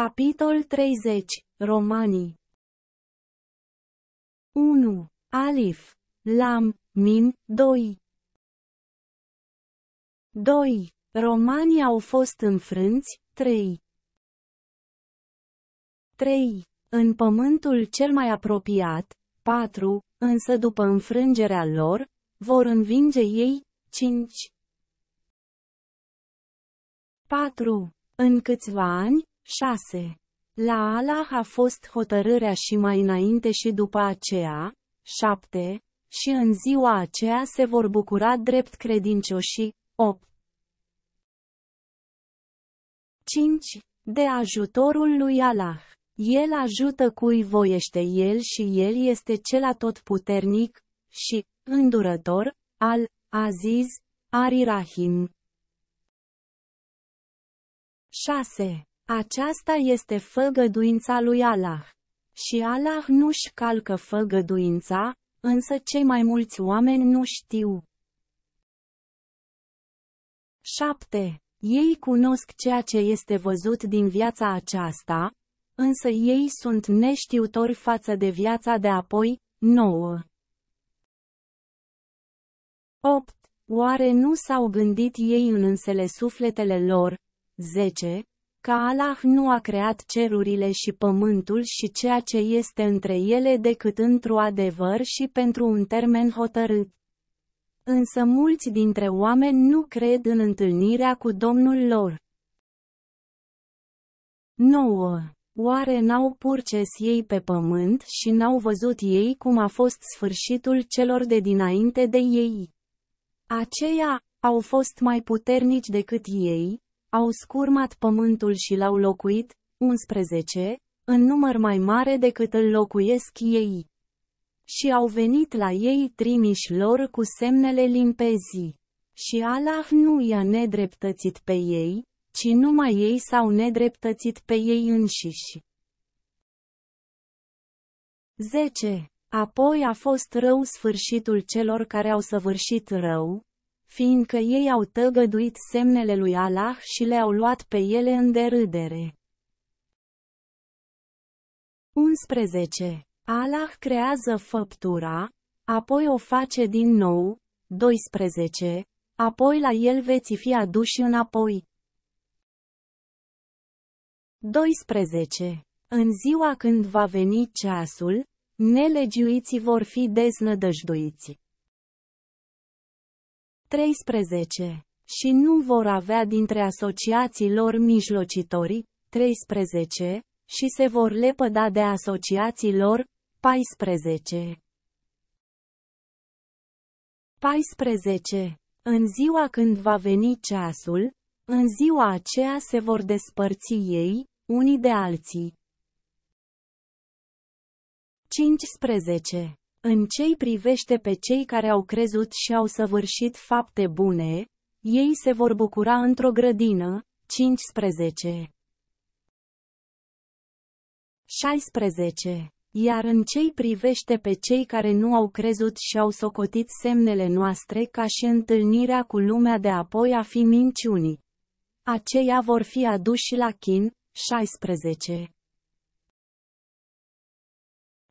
Capitol 30. Romanii 1. Alif. Lam. Min. 2. 2. Romanii au fost înfrânți. 3. 3. În pământul cel mai apropiat. 4. Însă după înfrângerea lor, vor învinge ei. 5. 4. În câțiva ani, 6. La Allah a fost hotărârea și mai înainte și după aceea. 7. Și în ziua aceea se vor bucura drept credincioșii. 8. 5. De ajutorul lui Allah. El ajută cui voiește El și El este cel atotputernic și îndurător al Aziz, Arirahim. 6. Aceasta este făgăduința lui Allah. Și Allah nu-și calcă făgăduința, însă cei mai mulți oameni nu știu. 7. Ei cunosc ceea ce este văzut din viața aceasta, însă ei sunt neștiutori față de viața de apoi, 9. 8. Oare nu s-au gândit ei în însele sufletele lor? 10 că Allah nu a creat cerurile și pământul și ceea ce este între ele decât într-o adevăr și pentru un termen hotărât. Însă mulți dintre oameni nu cred în întâlnirea cu Domnul lor. 9. Oare n-au purces ei pe pământ și n-au văzut ei cum a fost sfârșitul celor de dinainte de ei? Aceia au fost mai puternici decât ei, au scurmat pământul și l-au locuit, 11, în număr mai mare decât îl locuiesc ei. Și au venit la ei trimiși lor cu semnele limpezii. Și Allah nu i-a nedreptățit pe ei, ci numai ei s-au nedreptățit pe ei înșiși. 10. Apoi a fost rău sfârșitul celor care au săvârșit rău, fiindcă ei au tăgăduit semnele lui Allah și le-au luat pe ele în derâdere. 11. Allah creează făptura, apoi o face din nou, 12, apoi la el veți fi aduși înapoi. 12. În ziua când va veni ceasul, nelegiuiții vor fi deznădăjduiți. 13. Și nu vor avea dintre asociații lor mijlocitorii, 13, și se vor lepăda de asociații lor, 14. 14. În ziua când va veni ceasul, în ziua aceea se vor despărți ei, unii de alții. 15. În cei privește pe cei care au crezut și au săvârșit fapte bune, ei se vor bucura într-o grădină, 15. 16. Iar în cei privește pe cei care nu au crezut și au socotit semnele noastre ca și întâlnirea cu lumea de apoi a fi minciunii. Aceia vor fi aduși la chin, 16.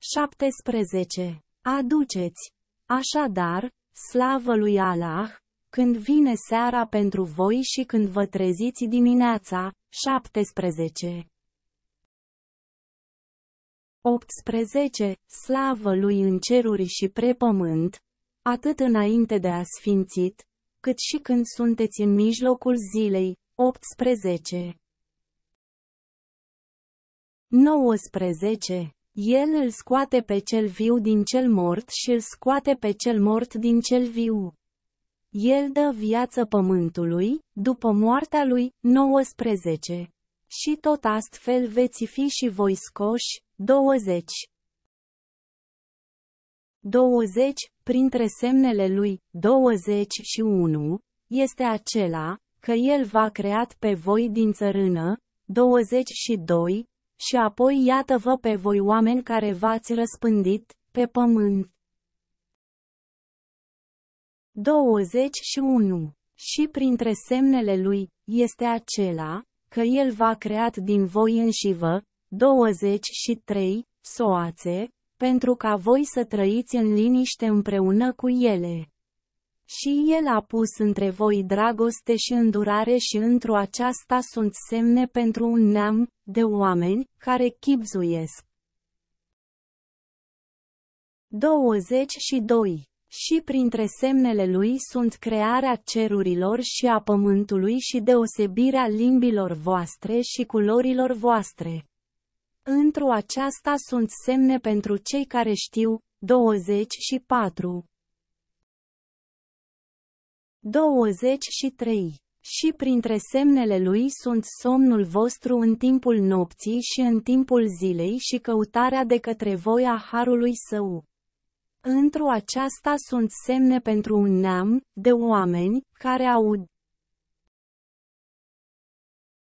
17. Aduceți, așadar, slavă lui Allah, când vine seara pentru voi și când vă treziți dimineața, 17. 18. Slavă lui în ceruri și pre pământ, atât înainte de sfințit, cât și când sunteți în mijlocul zilei, 18. 19. El îl scoate pe cel viu din cel mort și îl scoate pe cel mort din cel viu. El dă viață pământului, după moartea lui, 19. Și tot astfel veți fi și voi scoși, 20. 20, printre semnele lui, 20 și 1, este acela, că el va creat pe voi din țărână, 22, și apoi iată-vă pe voi oameni care v-ați răspândit pe pământ. 21. Și printre semnele lui, este acela, că el v-a creat din voi înșivă, 23, soațe, pentru ca voi să trăiți în liniște împreună cu ele. Și el a pus între voi dragoste și îndurare și într-o aceasta sunt semne pentru un neam, de oameni, care chipzuiesc. 22. Și printre semnele lui sunt crearea cerurilor și a pământului și deosebirea limbilor voastre și culorilor voastre. Într-o aceasta sunt semne pentru cei care știu. 24. 23. Și printre semnele lui sunt somnul vostru în timpul nopții și în timpul zilei și căutarea de către voi a harului său. Întru aceasta sunt semne pentru un neam, de oameni, care aud.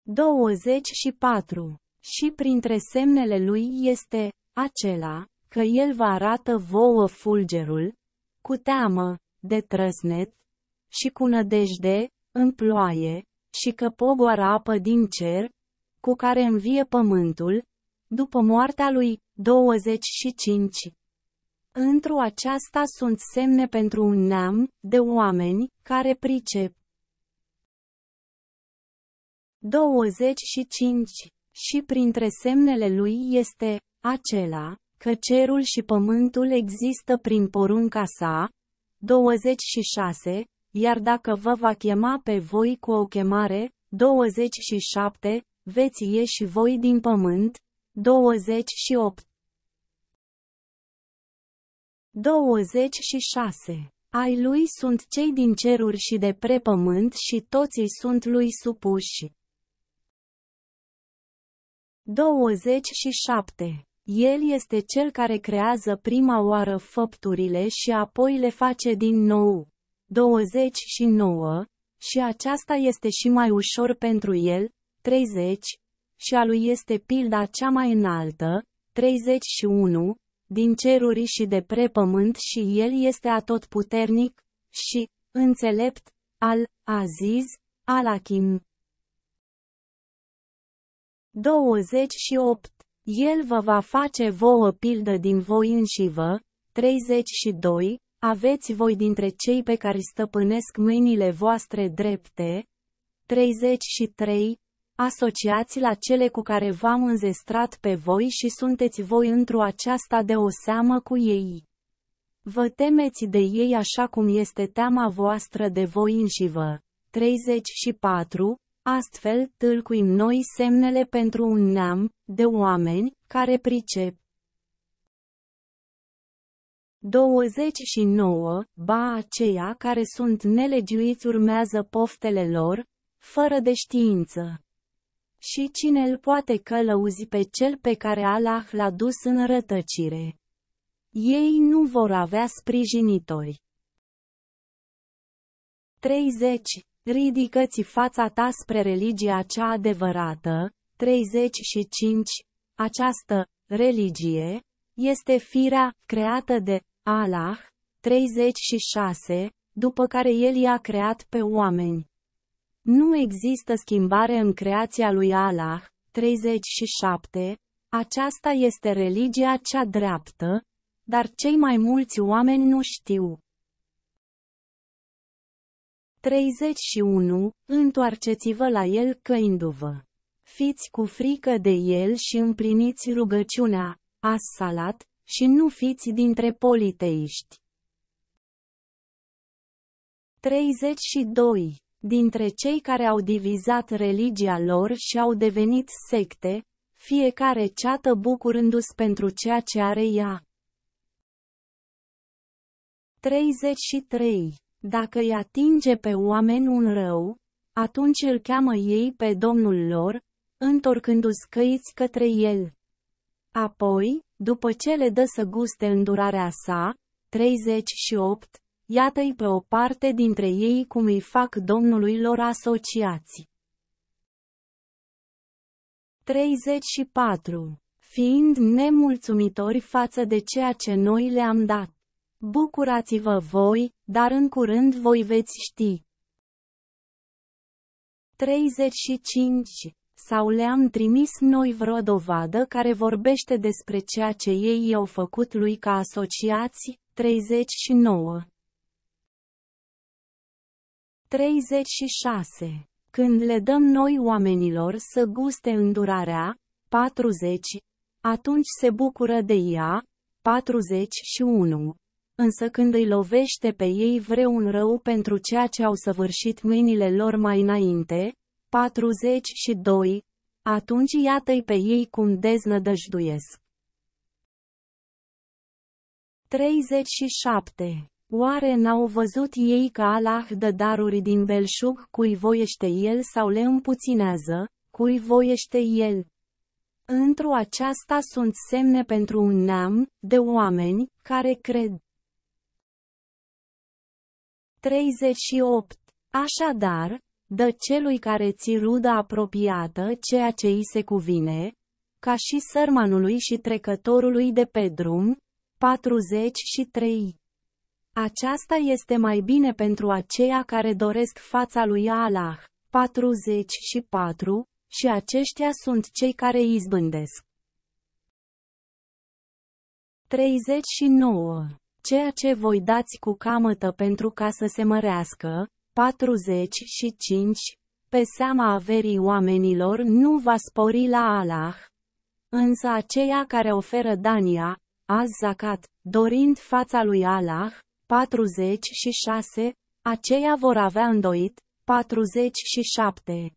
24. Și printre semnele lui este, acela, că el vă arată vouă fulgerul, cu teamă, de trăsnet, și cu nădejde, în ploaie, și că pogoară apă din cer, cu care învie pământul, după moartea lui, 25. Întru aceasta sunt semne pentru un neam, de oameni, care pricep. 25. Și printre semnele lui este, acela, că cerul și pământul există prin porunca sa, 26, iar dacă vă va chema pe voi cu o chemare, 27, veți ieși voi din pământ, 28. 26. Ai lui sunt cei din ceruri și de pre pământ și toții sunt lui supuși. 27. El este cel care creează prima oară făpturile și apoi le face din nou. 29, și aceasta este și mai ușor pentru el, 30, și a lui este pilda cea mai înaltă, 31, din ceruri și de prepământ și el este atotputernic, și, înțelept, al, aziz, al Achim. 28. El vă va face vouă pildă din voi înși vă, 32, aveți voi dintre cei pe care stăpânesc mâinile voastre drepte? 33. Asociați la cele cu care v-am înzestrat pe voi și sunteți voi într-o aceasta de o seamă cu ei. Vă temeți de ei așa cum este teama voastră de voi înșivă. 34. Astfel tâlcuim noi semnele pentru un neam, de oameni, care pricep. 29. Ba aceia care sunt nelegiuiți urmează poftele lor, fără de știință. Și cine îl poate călăuzi pe cel pe care Allah l-a dus în rătăcire? Ei nu vor avea sprijinitori. 30. ridică fața ta spre religia cea adevărată. 35. Această religie este firea creată de Allah, 36, după care El i-a creat pe oameni. Nu există schimbare în creația lui Allah, 37, aceasta este religia cea dreaptă, dar cei mai mulți oameni nu știu. 31. Întoarceți-vă la el căindu-vă. Fiți cu frică de el și împliniți rugăciunea, as-salat, și nu fiți dintre politeiști. 32. Dintre cei care au divizat religia lor și au devenit secte, fiecare ceată bucurându-se pentru ceea ce are ea. 33. Dacă îi atinge pe oameni un rău, atunci îl cheamă ei pe Domnul lor, întorcându-ți căiți către el. Apoi, după ce le dă să guste îndurarea sa, 38, iată-i pe o parte dintre ei cum îi fac Domnului lor asociații. 34. Fiind nemulțumitori față de ceea ce noi le-am dat. Bucurați-vă voi, dar în curând voi veți ști. 35 sau le-am trimis noi vreo dovadă care vorbește despre ceea ce ei i-au făcut lui ca asociați? 39. 36. Când le dăm noi oamenilor să guste îndurarea, 40, atunci se bucură de ea, 41. Însă când îi lovește pe ei vreun rău pentru ceea ce au săvârșit mâinile lor mai înainte, 42. Atunci iată-i pe ei cum deznădăjduiesc. 37. Oare n-au văzut ei că Allah dă daruri din belșug cui voiește el sau le împuținează, cui voiește el? Întru aceasta sunt semne pentru un neam, de oameni, care cred. 38. Așadar, Dă celui care ți ruda apropiată ceea ce îi se cuvine, ca și sărmanului și trecătorului de pe drum, 43. Aceasta este mai bine pentru aceia care doresc fața lui Allah, 44, și aceștia sunt cei care izbândesc. 39. Ceea ce voi dați cu camătă pentru ca să se mărească, 45. Pe seama averii oamenilor nu va spori la Allah. Însă aceia care oferă dania, azi zacat, dorind fața lui Allah, 46, aceia vor avea îndoit, 47.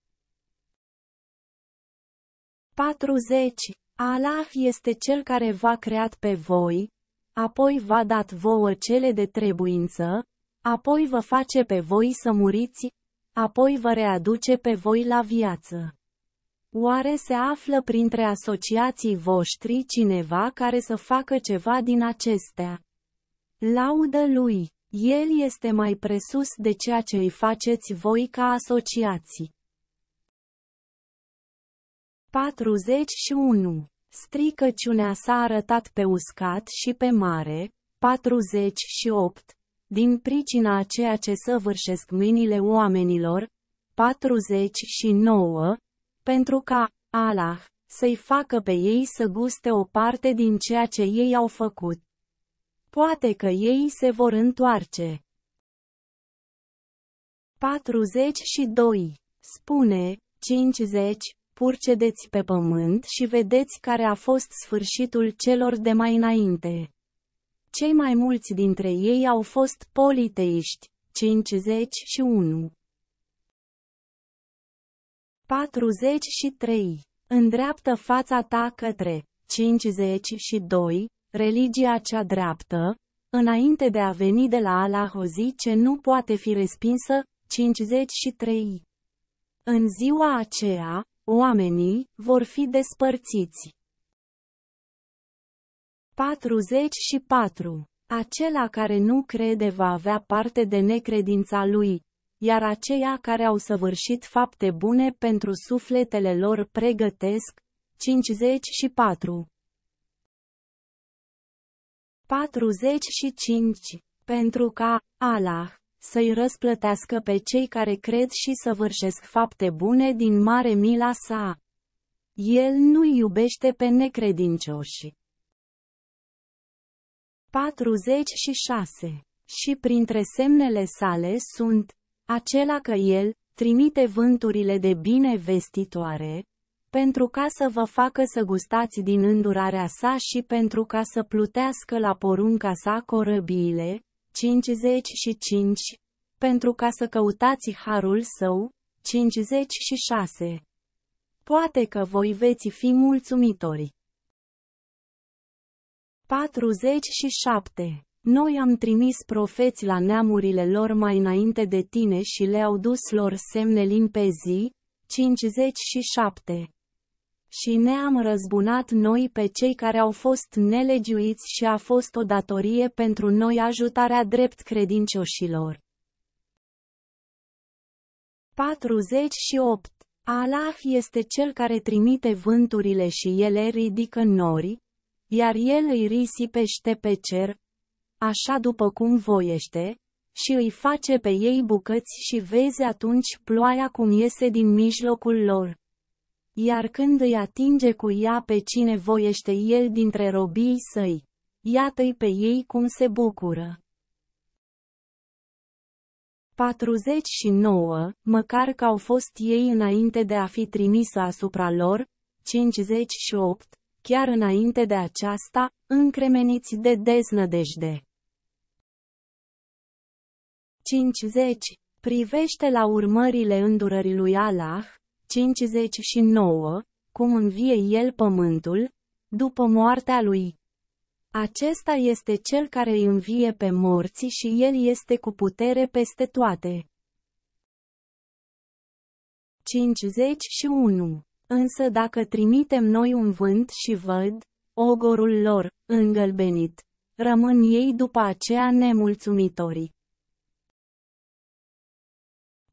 40. Allah este cel care v-a creat pe voi, apoi v-a dat vouă cele de trebuință, apoi vă face pe voi să muriți, apoi vă readuce pe voi la viață. Oare se află printre asociații voștri cineva care să facă ceva din acestea? Laudă lui! El este mai presus de ceea ce îi faceți voi ca asociații. 41. Stricăciunea s-a arătat pe uscat și pe mare. 48 din pricina a ceea ce săvârșesc mâinile oamenilor, 49, pentru ca Allah să-i facă pe ei să guste o parte din ceea ce ei au făcut. Poate că ei se vor întoarce. 42. Spune, 50, purcedeți pe pământ și vedeți care a fost sfârșitul celor de mai înainte. Cei mai mulți dintre ei au fost politeiști, 51. 43. Îndreaptă fața ta către 52. Religia cea dreaptă, înainte de a veni de la Allah o zi ce nu poate fi respinsă, 53. În ziua aceea, oamenii vor fi despărțiți. 44. Acela care nu crede va avea parte de necredința lui, iar aceia care au săvârșit fapte bune pentru sufletele lor pregătesc. 54. 45. Pentru ca Allah să-i răsplătească pe cei care cred și săvârșesc fapte bune din mare mila sa. El nu iubește pe necredincioși. 46. Și printre semnele sale sunt, acela că el, trimite vânturile de bine vestitoare, pentru ca să vă facă să gustați din îndurarea sa și pentru ca să plutească la porunca sa corăbiile, 55, pentru ca să căutați harul său, 56. Poate că voi veți fi mulțumitori. 47. Noi am trimis profeți la neamurile lor mai înainte de tine și le-au dus lor semne limpezii. 57. Și ne-am răzbunat noi pe cei care au fost nelegiuiți și a fost o datorie pentru noi ajutarea drept credincioșilor. 48. Allah este cel care trimite vânturile și ele ridică nori iar el îi risipește pe cer, așa după cum voiește, și îi face pe ei bucăți și vezi atunci ploaia cum iese din mijlocul lor. Iar când îi atinge cu ea pe cine voiește el dintre robii săi, iată-i pe ei cum se bucură. 49, măcar că au fost ei înainte de a fi trimisă asupra lor, 58, chiar înainte de aceasta, încremeniți de deznădejde. 50. Privește la urmările îndurării lui Allah, 59, cum învie el pământul, după moartea lui. Acesta este cel care îi învie pe morții și el este cu putere peste toate. 51. Însă dacă trimitem noi un vânt și văd, ogorul lor, îngălbenit, rămân ei după aceea nemulțumitorii.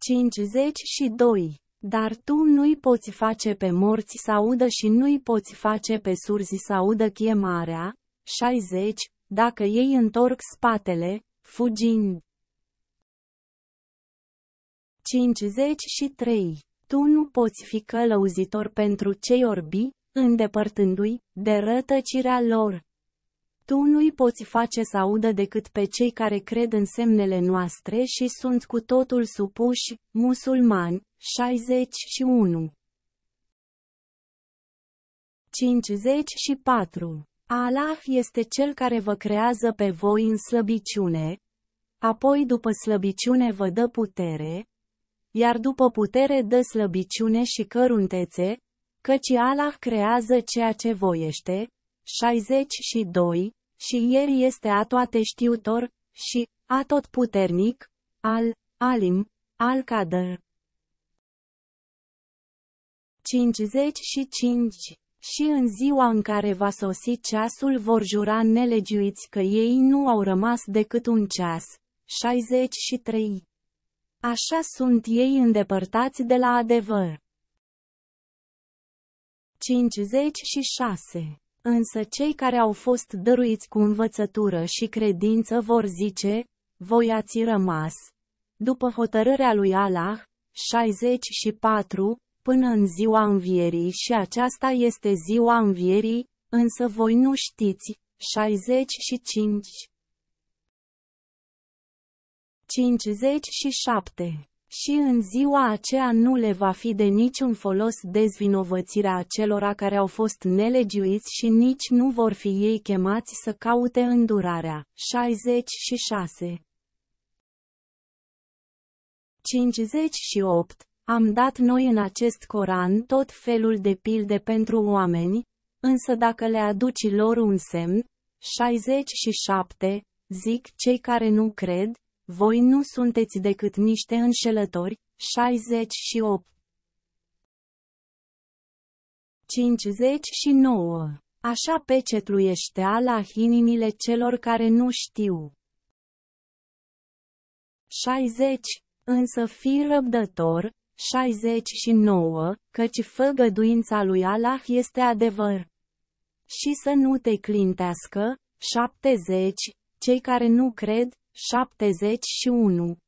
52. Dar tu nu-i poți face pe morți să audă și nu-i poți face pe surzi să audă chemarea. 60. Dacă ei întorc spatele, fugind. 53 tu nu poți fi călăuzitor pentru cei orbi, îndepărtându-i de rătăcirea lor. Tu nu-i poți face să audă decât pe cei care cred în semnele noastre și sunt cu totul supuși, musulmani, 61. 54. Allah este Cel care vă creează pe voi în slăbiciune, apoi după slăbiciune vă dă putere, iar după putere dă slăbiciune și căruntețe, căci Allah creează ceea ce voiește, 62, și El este a toate știutor, și a tot puternic, al, alim, al cadr. 55. Și în ziua în care va sosi ceasul vor jura nelegiuiți că ei nu au rămas decât un ceas. 63. Așa sunt ei îndepărtați de la adevăr. 56. Însă cei care au fost dăruiți cu învățătură și credință vor zice, voi ați rămas. După hotărârea lui Allah, 64, până în ziua învierii și aceasta este ziua învierii, însă voi nu știți, 65. 57. Și în ziua aceea nu le va fi de niciun folos dezvinovățirea acelora care au fost nelegiuiți și nici nu vor fi ei chemați să caute îndurarea. 66. 58. Am dat noi în acest Coran tot felul de pilde pentru oameni, însă dacă le aduci lor un semn, 67, zic cei care nu cred, voi nu sunteți decât niște înșelători, 68. 59. Așa pecetluiește la inimile celor care nu știu. 60. Însă fi răbdător, 69, căci făgăduința lui Allah este adevăr. Și să nu te clintească, 70, cei care nu cred, 71